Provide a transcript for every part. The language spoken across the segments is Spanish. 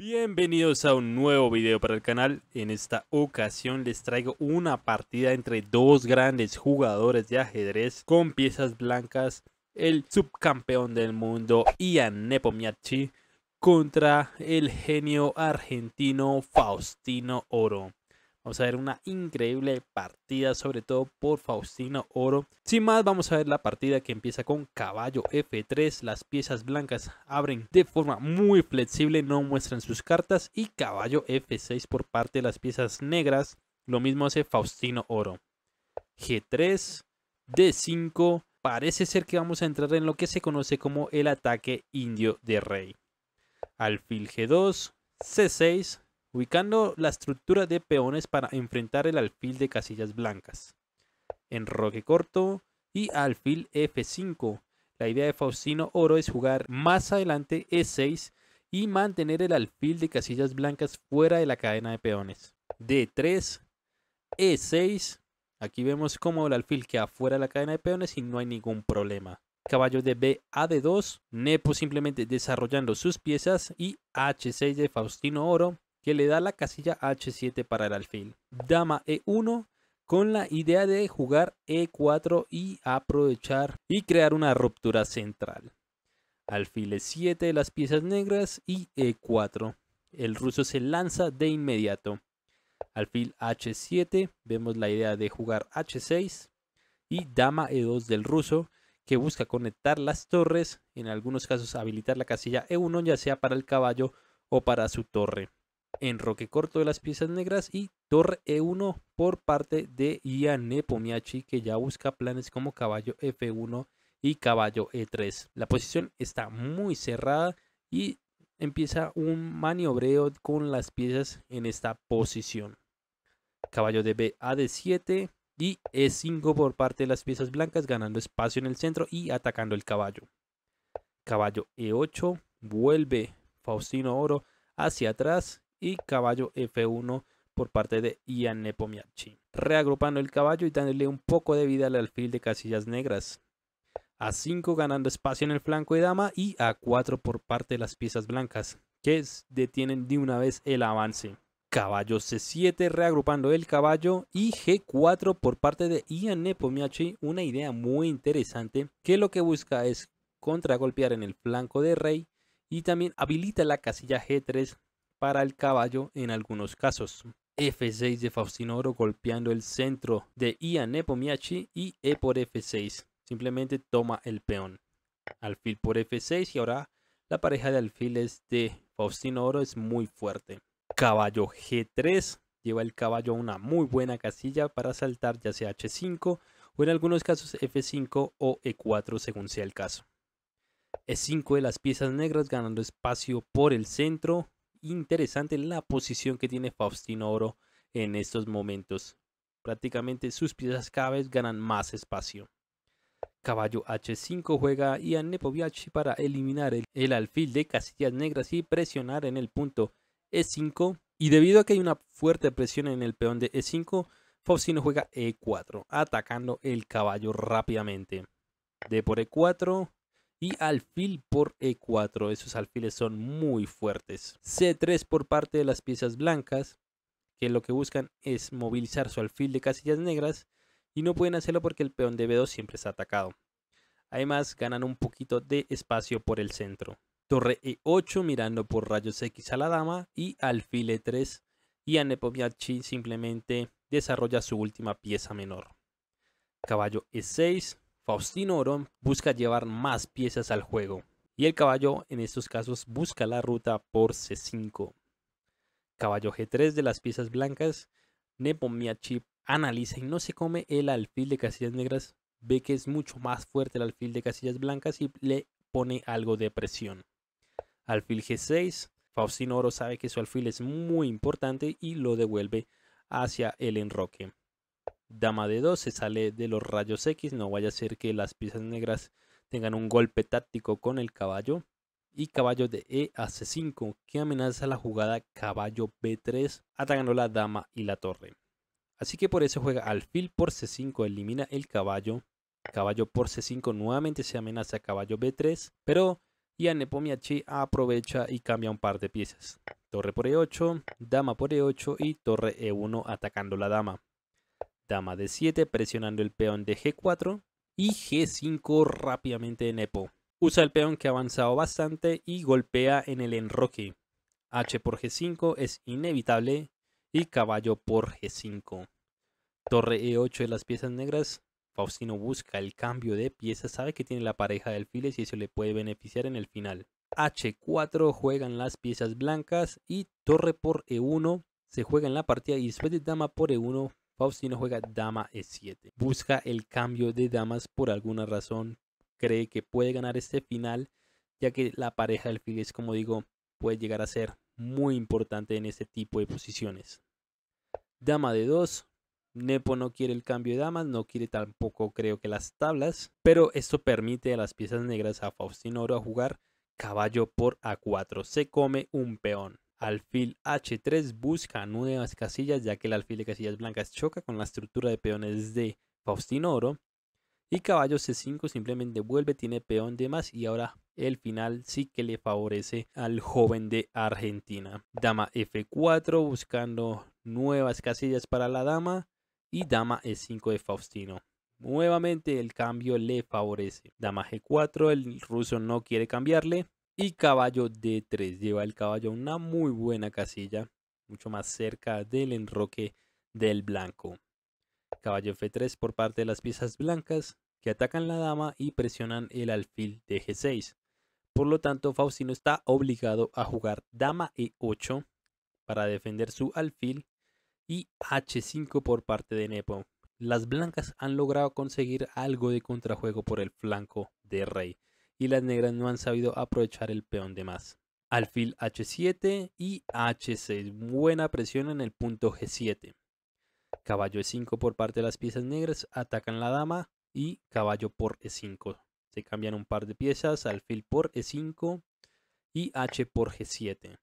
Bienvenidos a un nuevo video para el canal, en esta ocasión les traigo una partida entre dos grandes jugadores de ajedrez con piezas blancas, el subcampeón del mundo Ian Nepomniachtchi contra el genio argentino Faustino Oro. Vamos a ver una increíble partida, sobre todo por Faustino Oro. Sin más, vamos a ver la partida que empieza con caballo F3. Las piezas blancas abren de forma muy flexible, no muestran sus cartas. Y caballo F6 por parte de las piezas negras. Lo mismo hace Faustino Oro. G3, D5. Parece ser que vamos a entrar en lo que se conoce como el ataque indio de rey. Alfil G2, C6, ubicando la estructura de peones para enfrentar el alfil de casillas blancas. Enroque corto y alfil F5. La idea de Faustino Oro es jugar más adelante E6 y mantener el alfil de casillas blancas fuera de la cadena de peones. D3, E6. Aquí vemos cómo el alfil queda fuera de la cadena de peones y no hay ningún problema. Caballo de B a D2, Nepo simplemente desarrollando sus piezas y H6 de Faustino Oro que le da la casilla H7 para el alfil. Dama E1 con la idea de jugar E4 y aprovechar y crear una ruptura central. Alfil E7, de las piezas negras y E4. El ruso se lanza de inmediato. Alfil H7, vemos la idea de jugar H6 y dama E2 del ruso que busca conectar las torres, en algunos casos habilitar la casilla E1 ya sea para el caballo o para su torre enroque corto de las piezas negras y torre E1 por parte de Ian Nepomiachi que ya busca planes como caballo F1 y caballo E3. La posición está muy cerrada y empieza un maniobreo con las piezas en esta posición. Caballo de B a D7 y E5 por parte de las piezas blancas ganando espacio en el centro y atacando el caballo. Caballo E8 vuelve Faustino Oro hacia atrás y caballo F1 por parte de Ian Nepomiachi. reagrupando el caballo y dándole un poco de vida al alfil de casillas negras. A 5 ganando espacio en el flanco de dama y a 4 por parte de las piezas blancas, que detienen de una vez el avance. Caballo C7 reagrupando el caballo y G4 por parte de Ian Nepomiachi. una idea muy interesante que lo que busca es contragolpear en el flanco de rey y también habilita la casilla G3 para el caballo en algunos casos. F6 de Faustino Oro golpeando el centro de Ian Nepomiachi y E por F6. Simplemente toma el peón. Alfil por F6 y ahora la pareja de alfiles de Faustino Oro es muy fuerte. Caballo G3 lleva el caballo a una muy buena casilla para saltar ya sea H5 o en algunos casos F5 o E4 según sea el caso. E5 de las piezas negras ganando espacio por el centro interesante la posición que tiene Faustino Oro en estos momentos. Prácticamente sus piezas cada vez ganan más espacio. Caballo H5 juega y Nepo Nepoviachi para eliminar el, el alfil de casillas negras y presionar en el punto E5. Y debido a que hay una fuerte presión en el peón de E5, Faustino juega E4, atacando el caballo rápidamente. D por E4, y alfil por E4. Esos alfiles son muy fuertes. C3 por parte de las piezas blancas, que lo que buscan es movilizar su alfil de casillas negras y no pueden hacerlo porque el peón de B2 siempre está atacado. Además, ganan un poquito de espacio por el centro. Torre E8 mirando por rayos X a la dama y alfil E3 y Nepomiachi simplemente desarrolla su última pieza menor. Caballo E6 Faustino Oro busca llevar más piezas al juego y el caballo en estos casos busca la ruta por C5. Caballo G3 de las piezas blancas, Nepomniachtchi analiza y no se come el alfil de casillas negras, ve que es mucho más fuerte el alfil de casillas blancas y le pone algo de presión. Alfil G6, Faustino Oro sabe que su alfil es muy importante y lo devuelve hacia el enroque dama de 2 se sale de los rayos X, no vaya a ser que las piezas negras tengan un golpe táctico con el caballo. Y caballo de E a C5, que amenaza la jugada caballo B3, atacando la dama y la torre. Así que por eso juega alfil por C5, elimina el caballo. Caballo por C5 nuevamente se amenaza caballo B3, pero Ian Nepomiachi aprovecha y cambia un par de piezas. Torre por E8, dama por E8 y torre E1 atacando la dama dama de 7 presionando el peón de g4 y g5 rápidamente en Epo. Usa el peón que ha avanzado bastante y golpea en el enroque. h por g5 es inevitable y caballo por g5. Torre e8 de las piezas negras. Faustino busca el cambio de piezas, sabe que tiene la pareja de alfiles y eso le puede beneficiar en el final. h4 juegan las piezas blancas y torre por e1 se juega en la partida y después de dama por e1 Faustino juega dama e7. Busca el cambio de damas por alguna razón. Cree que puede ganar este final, ya que la pareja del alfiles, como digo, puede llegar a ser muy importante en este tipo de posiciones. Dama de 2. Nepo no quiere el cambio de damas, no quiere tampoco creo que las tablas, pero esto permite a las piezas negras a Faustino Oro a jugar caballo por A4. Se come un peón alfil h3 busca nuevas casillas ya que el alfil de casillas blancas choca con la estructura de peones de Faustino Oro y caballo c5 simplemente vuelve, tiene peón de más y ahora el final sí que le favorece al joven de Argentina. Dama f4 buscando nuevas casillas para la dama y dama e5 de Faustino. Nuevamente el cambio le favorece. Dama g4, el ruso no quiere cambiarle y caballo D3. Lleva el caballo a una muy buena casilla, mucho más cerca del enroque del blanco. Caballo F3 por parte de las piezas blancas que atacan la dama y presionan el alfil de G6. Por lo tanto, Faustino está obligado a jugar dama E8 para defender su alfil y H5 por parte de Nepo. Las blancas han logrado conseguir algo de contrajuego por el flanco de rey y las negras no han sabido aprovechar el peón de más. Alfil H7 y H6, buena presión en el punto G7. Caballo E5 por parte de las piezas negras, atacan la dama y caballo por E5. Se cambian un par de piezas, alfil por E5 y H por G7.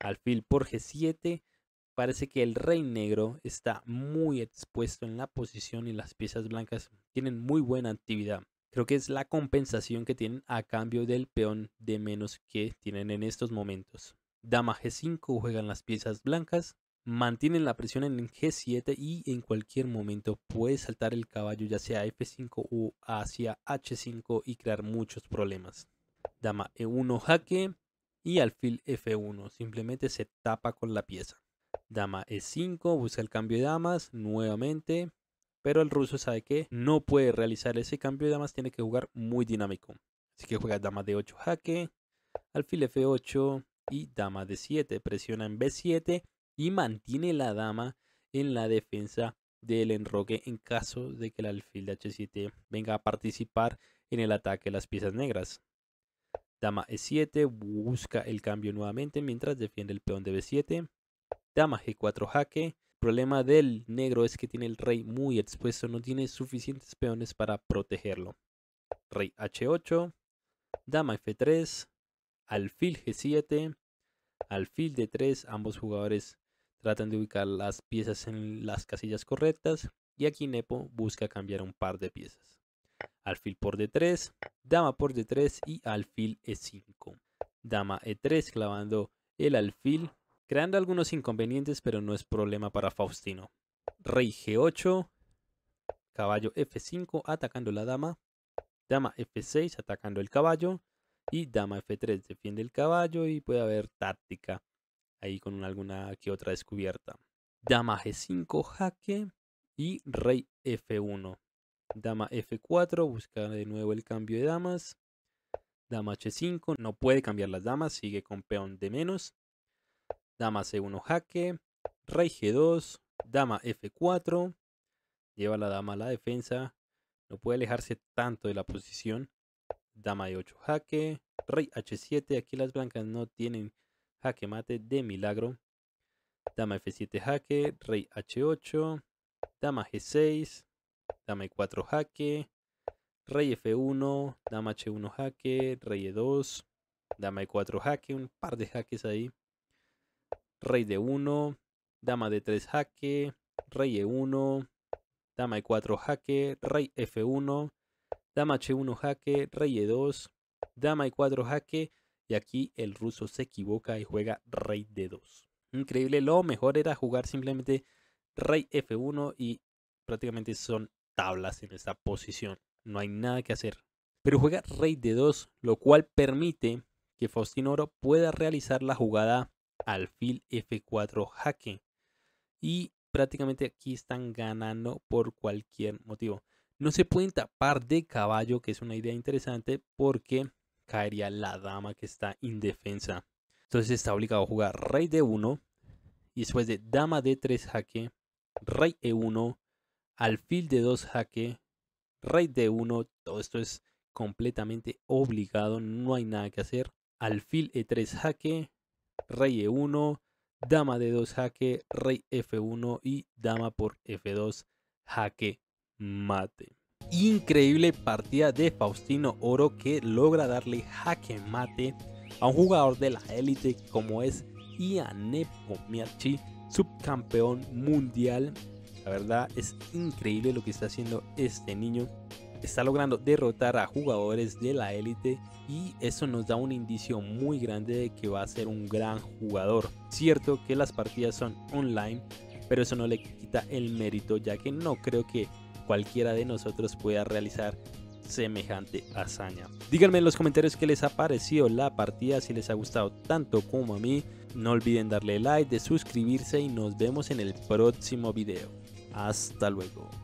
Alfil por G7, parece que el rey negro está muy expuesto en la posición y las piezas blancas tienen muy buena actividad. Creo que es la compensación que tienen a cambio del peón de menos que tienen en estos momentos. Dama G5 juegan las piezas blancas, mantienen la presión en G7 y en cualquier momento puede saltar el caballo ya sea F5 o hacia H5 y crear muchos problemas. Dama E1 jaque y alfil F1, simplemente se tapa con la pieza. Dama E5, busca el cambio de damas nuevamente, pero el ruso sabe que no puede realizar ese cambio y además tiene que jugar muy dinámico. Así que juega dama de 8 jaque, alfil f8 y dama de 7. Presiona en b7 y mantiene la dama en la defensa del enroque en caso de que el alfil de h7 venga a participar en el ataque de las piezas negras. Dama e7 busca el cambio nuevamente mientras defiende el peón de b7. Dama g4 jaque problema del negro es que tiene el rey muy expuesto, no tiene suficientes peones para protegerlo. Rey h8, dama f3, alfil g7, alfil d3, ambos jugadores tratan de ubicar las piezas en las casillas correctas y aquí Nepo busca cambiar un par de piezas. Alfil por d3, dama por d3 y alfil e5. Dama e3 clavando el alfil creando algunos inconvenientes, pero no es problema para Faustino. Rey G8, caballo F5 atacando la dama, dama F6 atacando el caballo y dama F3 defiende el caballo y puede haber táctica ahí con alguna que otra descubierta. Dama G5 jaque y rey F1. Dama F4 busca de nuevo el cambio de damas. Dama H5 no puede cambiar las damas, sigue con peón de menos. Dama C1 jaque. Rey G2. Dama F4. Lleva la dama a la defensa. No puede alejarse tanto de la posición. Dama E8 jaque. Rey H7. Aquí las blancas no tienen jaque mate de milagro. Dama F7 jaque. Rey H8. Dama G6. Dama E4 jaque. Rey F1. Dama H1 jaque. Rey E2. Dama E4 jaque. Un par de jaques ahí rey de 1, dama de 3 jaque, rey e1, dama e4 jaque, rey f1, dama h1 jaque, rey e2, dama e4 jaque, y aquí el ruso se equivoca y juega rey de 2. Increíble, lo mejor era jugar simplemente rey f1 y prácticamente son tablas en esta posición. No hay nada que hacer. Pero juega rey de 2, lo cual permite que Oro pueda realizar la jugada alfil f4 jaque. Y prácticamente aquí están ganando por cualquier motivo. No se pueden tapar de caballo, que es una idea interesante, porque caería la dama que está indefensa. Entonces está obligado a jugar rey d1 y después de dama d3 jaque, rey e1, alfil d2 jaque, rey d1, todo esto es completamente obligado, no hay nada que hacer. Alfil e3 jaque, rey e1, dama de 2 jaque, rey f1 y dama por f2 jaque mate. Increíble partida de Faustino Oro que logra darle jaque mate a un jugador de la élite como es Ianepo Miachi subcampeón mundial. La verdad es increíble lo que está haciendo este niño está logrando derrotar a jugadores de la élite y eso nos da un indicio muy grande de que va a ser un gran jugador. Cierto que las partidas son online, pero eso no le quita el mérito ya que no creo que cualquiera de nosotros pueda realizar semejante hazaña. Díganme en los comentarios qué les ha parecido la partida, si les ha gustado tanto como a mí. No olviden darle like, de suscribirse y nos vemos en el próximo video. Hasta luego.